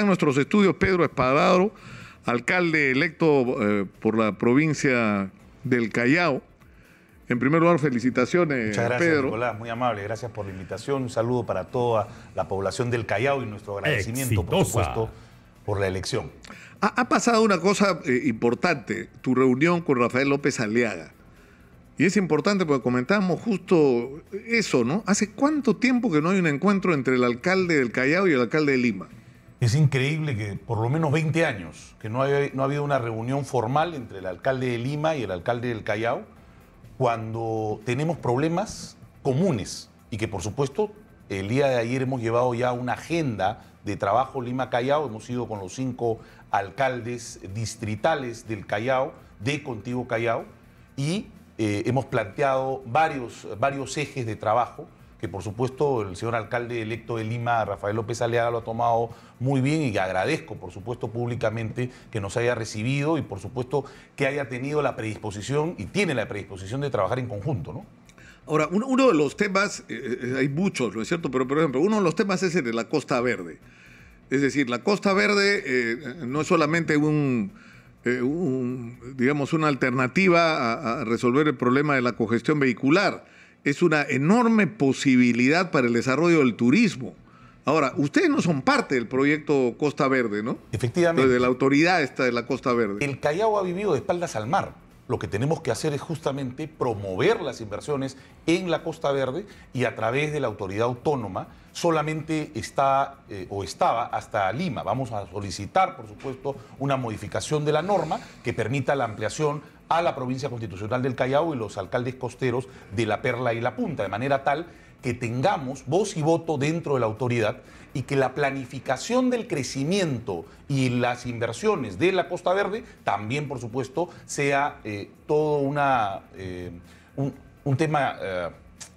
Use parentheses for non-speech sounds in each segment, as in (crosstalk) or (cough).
en nuestros estudios Pedro Espadaro, alcalde electo eh, por la provincia del Callao. En primer lugar, felicitaciones, Muchas gracias, Pedro. Nicolás, muy amable. Gracias por la invitación. Un saludo para toda la población del Callao y nuestro agradecimiento, por supuesto, por la elección. Ha, pasado una cosa eh, importante, tu reunión con Rafael López Aliaga. Y es importante porque comentábamos justo eso, ¿no? ¿Hace cuánto tiempo que no hay un encuentro entre el alcalde del Callao y el alcalde de Lima? Es increíble que por lo menos 20 años que no, haya no ha habido una reunión formal entre el alcalde de Lima y el alcalde del Callao cuando tenemos problemas comunes y que por supuesto el día de ayer hemos llevado ya una agenda de trabajo Lima-Callao, hemos ido con los cinco alcaldes distritales del Callao, de Contigo Callao, y eh, hemos planteado varios, varios ejes de trabajo que por supuesto el señor alcalde electo de Lima, Rafael López Aleaga, lo ha tomado muy bien y agradezco por supuesto públicamente que nos haya recibido y por supuesto que haya tenido la predisposición y tiene la predisposición de trabajar en conjunto, ¿no? Ahora, uno, de los temas, eh, eh, hay muchos, ¿no es cierto? Pero, por ejemplo, uno de los temas es el de la Costa Verde. Es decir, la Costa Verde eh, no es solamente un, digamos, una alternativa a, a resolver el problema de la cogestión vehicular, es una enorme posibilidad para el desarrollo del turismo. Ahora, ustedes no son parte del proyecto Costa Verde, ¿no? Efectivamente. De la autoridad esta de la Costa Verde. El Callao ha vivido de espaldas al mar. Lo que tenemos que hacer es justamente promover las inversiones en la Costa Verde y a través de la autoridad autónoma. Solamente está eh, o estaba hasta Lima. Vamos a solicitar, por supuesto, una modificación de la norma que permita la ampliación a la provincia constitucional del Callao y los alcaldes costeros de La Perla y La Punta, de manera tal que tengamos voz y voto dentro de la autoridad y que la planificación del crecimiento y las inversiones de la Costa Verde también, por supuesto, sea eh, todo una, eh, un, tema... Eh,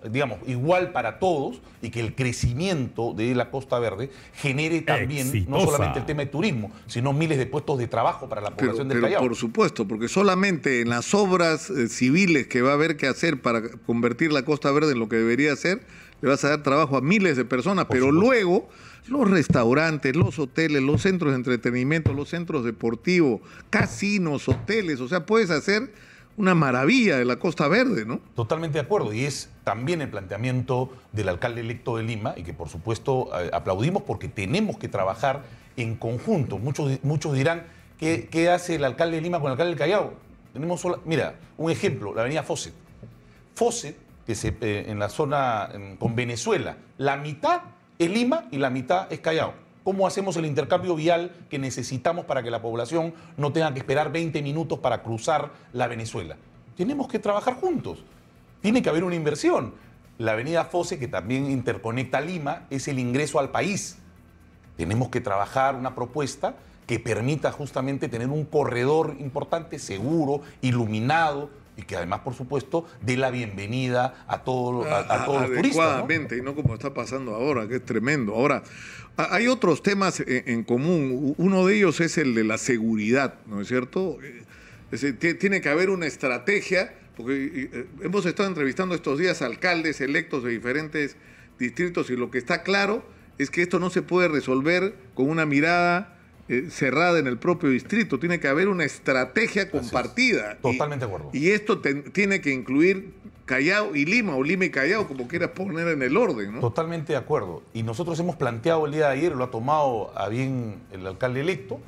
digamos, igual para todos y que el crecimiento de la Costa Verde genere también no solamente el tema de turismo, sino miles de puestos de trabajo para la población del Callao. por supuesto, porque solamente en las obras eh, civiles que va a haber que hacer para convertir la Costa Verde en lo que debería ser, le vas a dar trabajo a miles de personas, pero luego los restaurantes, los hoteles, los centros de entretenimiento, los centros deportivos, casinos, hoteles, o sea, puedes hacer una maravilla de la Costa Verde, ¿no? Totalmente de acuerdo. Y es también el planteamiento del alcalde electo de Lima y que por supuesto eh, aplaudimos porque tenemos que trabajar en conjunto. Muchos, muchos dirán, ¿qué, hace el alcalde de Lima con el alcalde del Callao? Tenemos mira, un ejemplo, la avenida Fosset. Fosset, que se, eh, en la zona con Venezuela, la mitad es Lima y la mitad es Callao cómo hacemos el intercambio vial que necesitamos para que la población no tenga que esperar 20 minutos para cruzar la Venezuela. Tenemos que trabajar juntos. Tiene que haber una inversión. La avenida Fose, que también interconecta Lima, es el ingreso al país. Tenemos que trabajar una propuesta que permita justamente tener un corredor importante, seguro, iluminado, y que además, por supuesto, dé la bienvenida a, todos a, ah, todos los turistas. Adecuadamente, y no como está pasando ahora, que es tremendo. Ahora, Ah, hay otros temas en común. Uno de ellos es el de la seguridad, ¿no es cierto? Eh, tiene que haber una estrategia, porque eh, hemos estado entrevistando estos días alcaldes electos de diferentes distritos y lo que está claro es que esto no se puede resolver con una mirada eh, cerrada en el propio distrito. Tiene que haber una estrategia compartida. Totalmente de acuerdo. Y esto tiene que incluir Callao y Lima, o Lima y Callao, como quieras poner en el orden. ¿no? Totalmente de acuerdo. Y nosotros hemos planteado el día de ayer, lo ha tomado a bien el alcalde electo,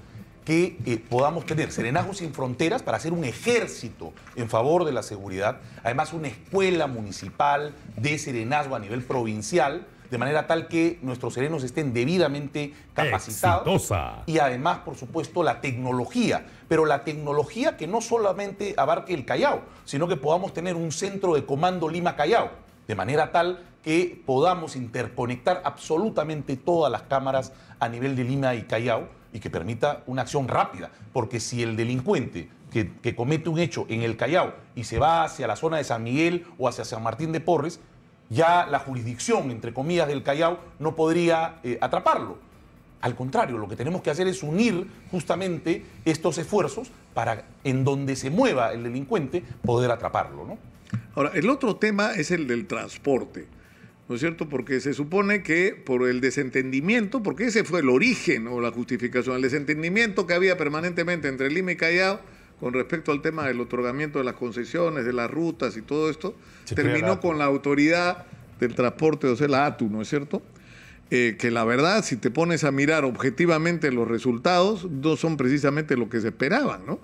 que eh, podamos tener Serenazgo sin Fronteras para hacer un ejército en favor de la seguridad, además una escuela municipal de serenazgo a nivel provincial, de manera tal que nuestros serenos estén debidamente capacitados. Y además, por supuesto, la tecnología, pero la tecnología que no solamente abarque el Callao, sino que podamos tener un centro de comando Lima-Callao, de manera tal que podamos interconectar absolutamente todas las cámaras a nivel de Lima y Callao y que permita una acción rápida, porque si el delincuente que, que comete un hecho en el Callao y se va hacia la zona de San Miguel o hacia San Martín de Porres, ya la jurisdicción, entre comillas, del Callao no podría eh, atraparlo. Al contrario, lo que tenemos que hacer es unir justamente estos esfuerzos para, en donde se mueva el delincuente, poder atraparlo. ¿no? Ahora, el otro tema es el del transporte. ¿no es cierto? Porque se supone que por el desentendimiento, porque ese fue el origen o la justificación, el desentendimiento que había permanentemente entre Lima y Callao, con respecto al tema del otorgamiento de las concesiones, de las rutas y todo esto, terminó con la autoridad del transporte, o sea, la ATU, ¿no es cierto? Eh, que la verdad, si te pones a mirar objetivamente los resultados, no son precisamente lo que se esperaban, ¿no?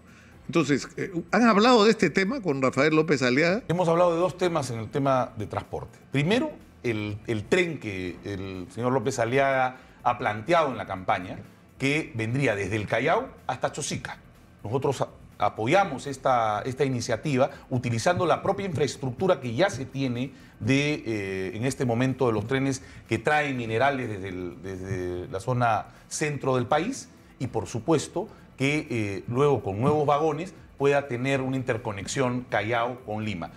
Entonces, eh, han hablado de este tema con Rafael López Aliaga. Hemos hablado de dos temas en el tema de transporte. Primero, el, el tren que el señor López Aliaga ha planteado en la campaña, que vendría desde el Callao hasta Chosica. Nosotros apoyamos esta, esta iniciativa utilizando la propia infraestructura que ya se tiene de, eh, en este momento de los trenes que traen minerales desde, la zona centro del país y por supuesto que eh, luego con nuevos vagones pueda tener una interconexión Callao con Lima.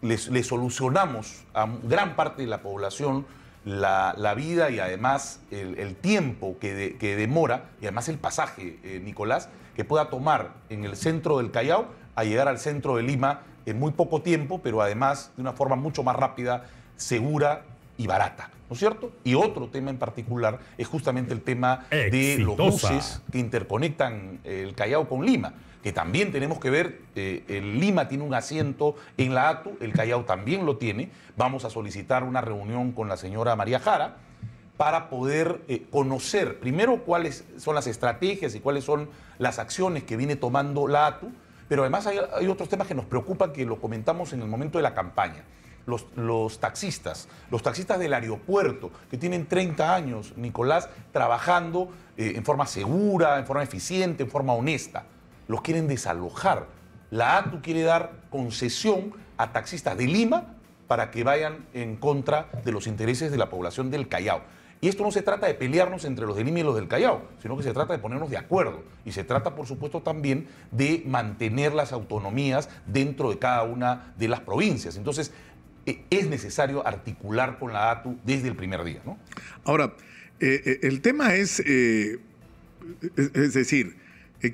Le solucionamos a gran parte de la población la, la vida y además el, tiempo que, demora y además el pasaje, eh, Nicolás, que pueda tomar en el centro del Callao a llegar al centro de Lima en muy poco tiempo, pero además de una forma mucho más rápida, segura y barata, ¿no es cierto? Y otro tema en particular es justamente el tema de los buses que interconectan eh, el Callao con Lima, que también tenemos que ver, eh, el Lima tiene un asiento en la ATU, el Callao también lo tiene, vamos a solicitar una reunión con la señora María Jara para poder eh, conocer primero cuáles son las estrategias y cuáles son las acciones que viene tomando la ATU, pero además hay otros temas que nos preocupan que lo comentamos en el momento de la campaña los, taxistas, los taxistas del aeropuerto, que tienen 30 años, Nicolás, trabajando eh, en forma segura, en forma eficiente, en forma honesta. Los quieren desalojar. La ATU quiere dar concesión a taxistas de Lima para que vayan en contra de los intereses de la población del Callao. Y esto no se trata de pelearnos entre los de Lima y los del Callao, sino que se trata de ponernos de acuerdo. Y se trata, por supuesto, también de mantener las autonomías dentro de cada una de las provincias. Entonces, es necesario articular con la ATU desde el primer día. ¿no? Ahora, eh, eh, el tema es, eh, es, decir,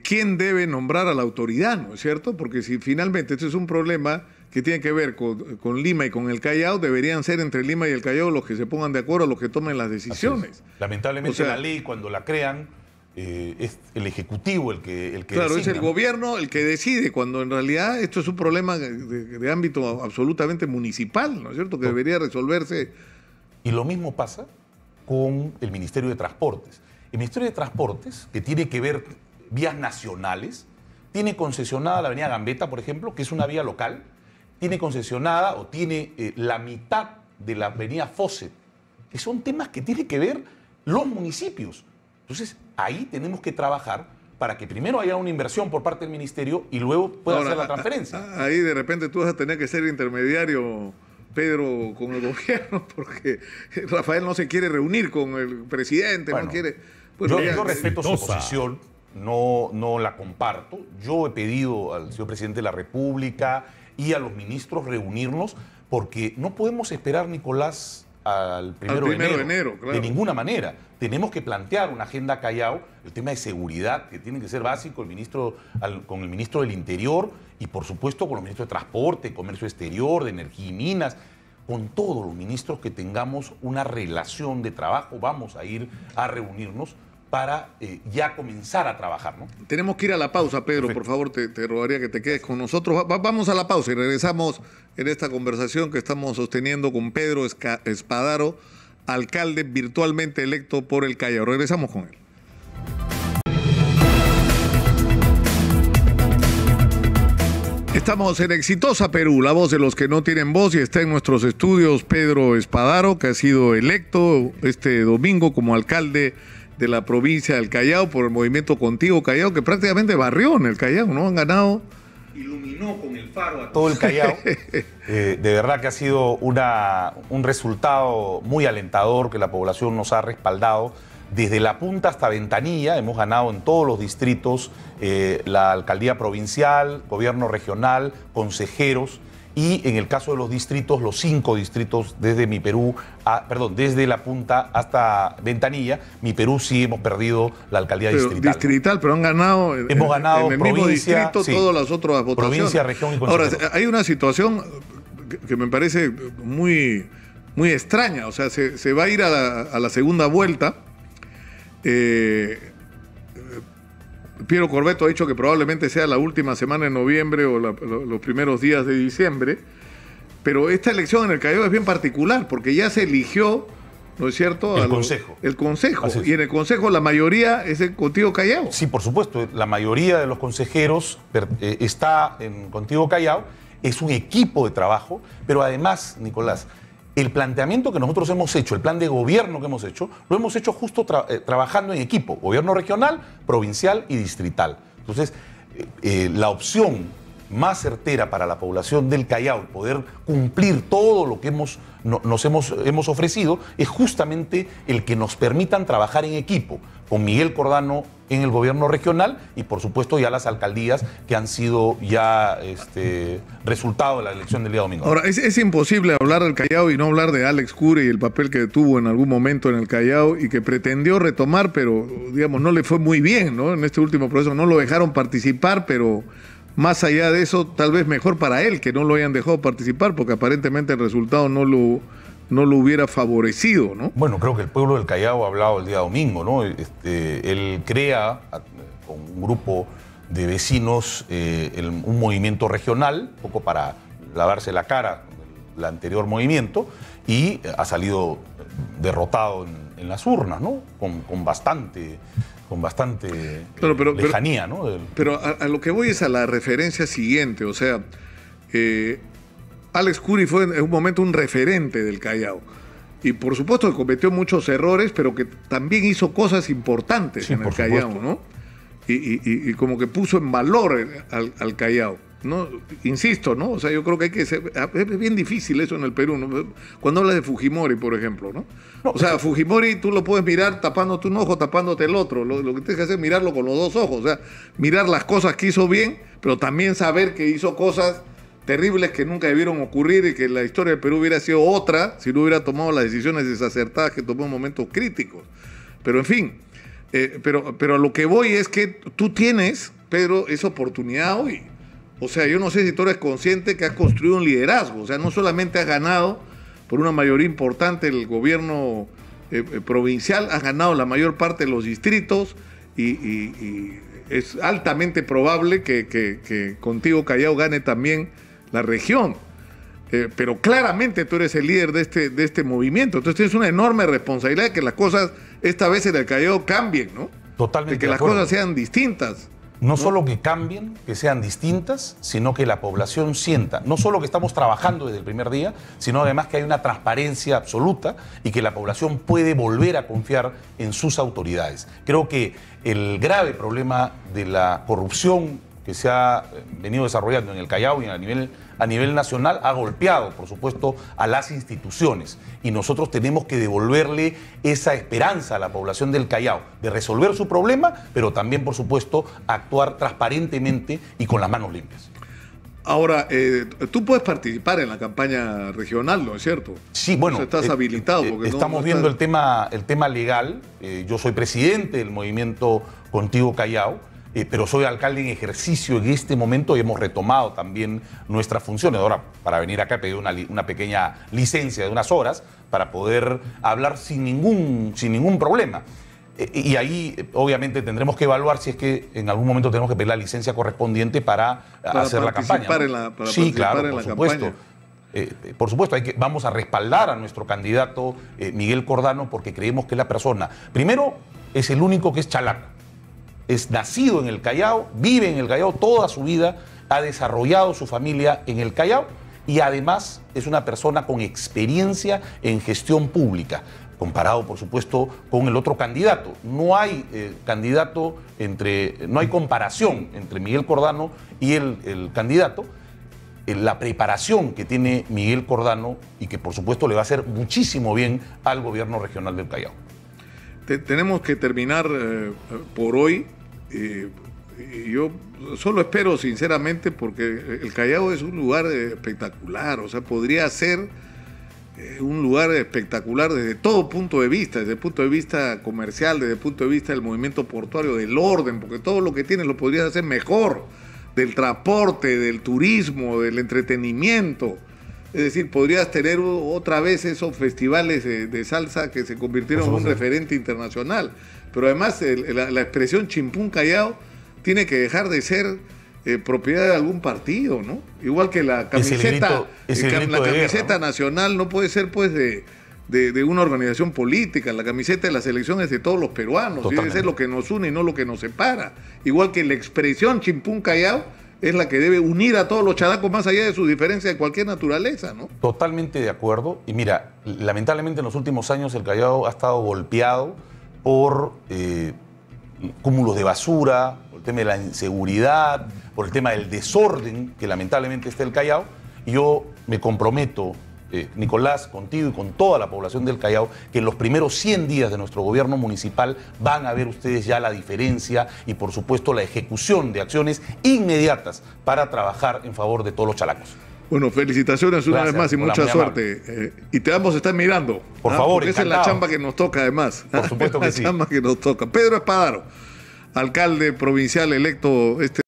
¿quién debe nombrar a la autoridad, no es cierto? Porque si finalmente esto es un problema que tiene que ver con, Lima y con el Callao, deberían ser entre Lima y el Callao los que se pongan de acuerdo, los que tomen las decisiones. Lamentablemente la ley cuando la crean eh, es el Ejecutivo el que... El claro, es el gobierno el que decide, cuando en realidad esto es un problema de, ámbito absolutamente municipal, ¿no es cierto?, que debería resolverse. Y lo mismo pasa con el Ministerio de Transportes. El Ministerio de Transportes, que tiene que ver vías nacionales, tiene concesionada la avenida Gambeta, por ejemplo, que es una vía local, tiene concesionada o tiene eh, la mitad de la avenida Fosset. que son temas que tienen que ver los municipios. Entonces, Ahí tenemos que trabajar para que primero haya una inversión por parte del ministerio y luego pueda hacer la transferencia. ahí de repente tú vas a tener que ser intermediario, Pedro, con el (laughs) gobierno, porque Rafael no se quiere reunir con el presidente, no quiere... Pues yo, respeto su posición, no, no la comparto. Yo he pedido al señor presidente de la República y a los ministros reunirnos porque no podemos esperar, Nicolás, al primero, de enero. De, claro. de ninguna manera. Tenemos que plantear una agenda callao, el tema de seguridad, que tiene que ser básico el ministro, con el ministro del Interior y, por supuesto, con los ministros de Transporte, Comercio Exterior, de Energía y Minas. Con todos los ministros que tengamos una relación de trabajo, vamos a ir a reunirnos para eh, ya comenzar a trabajar. ¿no? Tenemos que ir a la pausa, Pedro, por favor, te, te, rogaría que te quedes con nosotros. vamos a la pausa y regresamos en esta conversación que estamos sosteniendo con Pedro Espadaro, alcalde virtualmente electo por el Callao. Regresamos con él. Estamos en Exitosa Perú, la voz de los que no tienen voz y está en nuestros estudios Pedro Espadaro, que ha sido electo este domingo como alcalde de la provincia del Callao por el movimiento Contigo Callao, que prácticamente barrió en el Callao, ¿no? Han ganado. Iluminó con el faro a todo el Callao. (laughs) Eh, de verdad que ha sido una, un resultado muy alentador que la población nos ha respaldado. Desde la punta hasta Ventanilla hemos ganado en todos los distritos, eh, la alcaldía provincial, gobierno regional, consejeros y en el caso de los distritos, los cinco distritos desde mi Perú, perdón, desde La Punta hasta Ventanilla, mi Perú sí hemos perdido la alcaldía distrital. Distrital, pero han ganado. Hemos ganado en el mismo distrito todas las otras votaciones. Provincia, región y Ahora, hay una situación que me parece muy, muy extraña, o sea, se, va a ir a la, segunda vuelta. Eh, Piero Corbeto ha dicho que probablemente sea la última semana de noviembre o los primeros días de diciembre. Pero esta elección en el Callao es bien particular porque ya se eligió, ¿no es cierto? El Consejo. El Consejo. Y en el Consejo la mayoría es el Contigo Callao. Sí, por supuesto. La mayoría de los consejeros eh, está en Contigo Callao. Es un equipo de trabajo, pero además, Nicolás, el planteamiento que nosotros hemos hecho, el plan de gobierno que hemos hecho, lo hemos hecho justo eh, trabajando en equipo, gobierno regional, provincial y distrital. Entonces, eh, eh, la opción más certera para la población del Callao, poder cumplir todo lo que hemos, nos hemos, hemos ofrecido, es justamente el que nos permitan trabajar en equipo, con Miguel Cordano en el gobierno regional y por supuesto ya las alcaldías que han sido ya este, resultado de la elección del día domingo. Ahora, es, imposible hablar del Callao y no hablar de Alex Cure y el papel que tuvo en algún momento en el Callao y que pretendió retomar, pero digamos, no le fue muy bien, ¿no? En este último proceso no lo dejaron participar, pero más allá de eso, tal vez mejor para él que no lo hayan dejado participar, porque aparentemente el resultado no lo no lo hubiera favorecido, ¿no? Bueno, creo que el pueblo del Callao ha hablado el día domingo, ¿no? Este, él crea con un grupo de vecinos eh, un movimiento regional, un poco para lavarse la cara el anterior movimiento, y ha salido derrotado en, las urnas, ¿no? Con, bastante con bastante lejanía, ¿no? Pero a, lo que voy es a la referencia siguiente, o sea, eh, Alex Curry fue en un momento un referente del Callao. Y por supuesto que cometió muchos errores, pero que también hizo cosas importantes en el Callao, ¿no? Y, como que puso en valor al, Callao. ¿no? Insisto, ¿no? O sea, yo creo que hay que ah, es bien difícil eso en el Perú, ¿no? Cuando hablas de Fujimori, por ejemplo, ¿no? o sea, Fujimori tú lo puedes mirar tapándote un ojo, tapándote el otro. Lo, lo, que tienes que hacer es mirarlo con los dos ojos, o sea, mirar las cosas que hizo bien, pero también saber que hizo cosas terribles que nunca debieron ocurrir y que la historia de Perú hubiera sido otra si no hubiera tomado las decisiones desacertadas que tomó en momentos críticos. Pero en fin, eh, pero, pero a lo que voy es que tú tienes, Pedro, esa oportunidad hoy. O sea, yo no sé si tú eres consciente que has construido un liderazgo. O sea, no solamente has ganado por una mayoría importante el gobierno eh, eh, provincial, has ganado la mayor parte de los distritos y, es altamente probable que contigo Callao gane también la región. Eh, pero claramente tú eres el líder de este, de este movimiento. Entonces tienes una enorme responsabilidad de que las cosas esta vez en el Callao cambien, ¿no? Totalmente. De que las cosas sean distintas. No, no solo que cambien, que sean distintas, sino que la población sienta, no solo que estamos trabajando desde el primer día, sino además que hay una transparencia absoluta y que la población puede volver a confiar en sus autoridades. Creo que el grave problema de la corrupción que se ha eh, venido desarrollando en el Callao y a nivel, a nivel nacional ha golpeado, por supuesto, a las instituciones. Y nosotros tenemos que devolverle esa esperanza a la población del Callao de resolver su problema, pero también, por supuesto, actuar transparentemente y con las manos limpias. Ahora, eh, tú puedes participar en la campaña regional, ¿no es cierto? Sí, bueno. estás eh, habilitado. estamos viendo el, tema, el tema legal. yo soy presidente del movimiento Contigo Callao eh, pero soy alcalde en ejercicio en este momento y hemos retomado también nuestras funciones. Ahora, para venir acá he pedido una, pequeña licencia de unas horas para poder hablar sin ningún, sin ningún problema. Eh, y ahí, eh, obviamente, tendremos que evaluar si es que en algún momento tenemos que pedir la licencia correspondiente para, hacer la campaña. sí, claro, por supuesto. por supuesto, hay que, vamos a respaldar a nuestro candidato Miguel Cordano porque creemos que es la persona. Primero, es el único que es chalaco es nacido en el Callao, vive en el Callao toda su vida, ha desarrollado su familia en el Callao y además es una persona con experiencia en gestión pública, comparado por supuesto con el otro candidato. No hay eh, candidato entre, no hay comparación entre Miguel Cordano y el, el candidato. Eh, la preparación que tiene Miguel Cordano y que por supuesto le va a hacer muchísimo bien al gobierno regional del Callao tenemos que terminar eh, por hoy. Eh, yo solo espero, sinceramente, porque el Callao es un lugar espectacular, o sea, podría ser eh, un lugar espectacular desde todo punto de vista, desde el punto de vista comercial, desde el punto de vista del movimiento portuario, del orden, porque todo lo que tiene lo podrías hacer mejor, del transporte, del turismo, del entretenimiento. Es decir, podrías tener otra vez esos festivales de, salsa que se convirtieron en un referente internacional. Pero además la, expresión chimpún callao tiene que dejar de ser eh, propiedad de algún partido, ¿no? Igual que la camiseta, la camiseta nacional no puede ser pues de, una organización política, la camiseta de las elecciones de todos los peruanos, debe ser lo que nos une y no lo que nos separa. Igual que la expresión chimpún callao es la que debe unir a todos los chadacos más allá de su diferencia de cualquier naturaleza, ¿no? Totalmente de acuerdo. Y mira, lamentablemente en los últimos años el Callao ha estado golpeado por eh, cúmulos de basura, por el tema de la inseguridad, por el tema del desorden que lamentablemente está el Callao. yo me comprometo eh, Nicolás, contigo y con toda la población del Callao, que en los primeros 100 días de nuestro gobierno municipal van a ver ustedes ya la diferencia y por supuesto la ejecución de acciones inmediatas para trabajar en favor de todos los chalacos. Bueno, felicitaciones una vez más y mucha suerte. Eh, y te vamos a estar mirando. Por ¿ah? favor, esa es la chamba que nos toca además. ¿ah? Por supuesto que (laughs) la sí. chamba que nos toca. Pedro Espadaro, alcalde provincial electo este